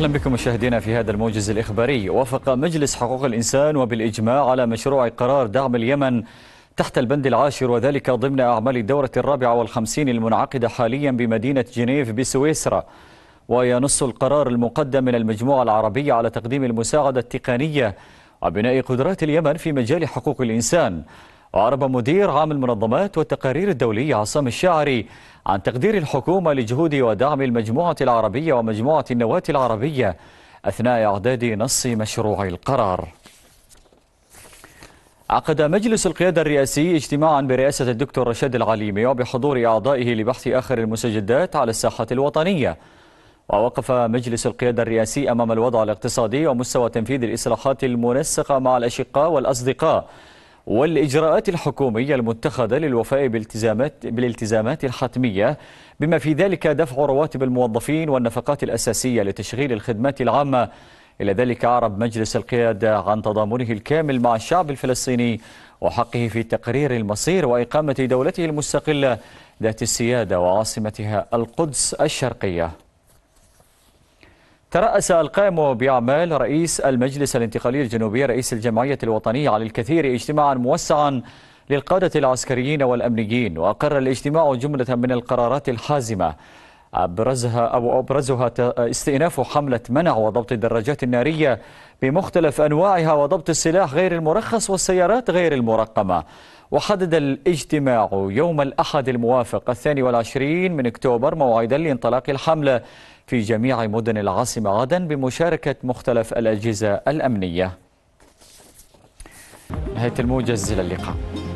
أهلا بكم مشاهدينا في هذا الموجز الإخباري وافق مجلس حقوق الإنسان وبالإجماع على مشروع قرار دعم اليمن تحت البند العاشر وذلك ضمن أعمال الدورة الرابعة والخمسين المنعقدة حاليا بمدينة جنيف بسويسرا وينص القرار المقدم من المجموعة العربية على تقديم المساعدة التقنية وبناء قدرات اليمن في مجال حقوق الإنسان وعرب مدير عام المنظمات والتقارير الدولية عصام الشاعري عن تقدير الحكومة لجهود ودعم المجموعة العربية ومجموعة النواة العربية أثناء إعداد نص مشروع القرار عقد مجلس القيادة الرئاسي اجتماعا برئاسة الدكتور رشاد العليمي وبحضور أعضائه لبحث آخر المسجدات على الساحة الوطنية ووقف مجلس القيادة الرئاسي أمام الوضع الاقتصادي ومستوى تنفيذ الإصلاحات المنسقة مع الأشقاء والأصدقاء والإجراءات الحكومية المتخذة للوفاء بالالتزامات, بالالتزامات الحتمية بما في ذلك دفع رواتب الموظفين والنفقات الأساسية لتشغيل الخدمات العامة إلى ذلك أعرب مجلس القيادة عن تضامنه الكامل مع الشعب الفلسطيني وحقه في تقرير المصير وإقامة دولته المستقلة ذات السيادة وعاصمتها القدس الشرقية ترأس القائم بأعمال رئيس المجلس الانتقالي الجنوبي رئيس الجمعية الوطنية على الكثير اجتماعا موسعا للقادة العسكريين والأمنيين وأقر الاجتماع جملة من القرارات الحازمة أبرزها أو أبرزها استئناف حملة منع وضبط الدراجات النارية بمختلف أنواعها وضبط السلاح غير المرخص والسيارات غير المرقمة وحدد الاجتماع يوم الأحد الموافق الثاني والعشرين من أكتوبر موعدا لانطلاق الحملة في جميع مدن العاصمة غدا بمشاركة مختلف الأجهزة الأمنية نهاية الموجز إلى اللقاء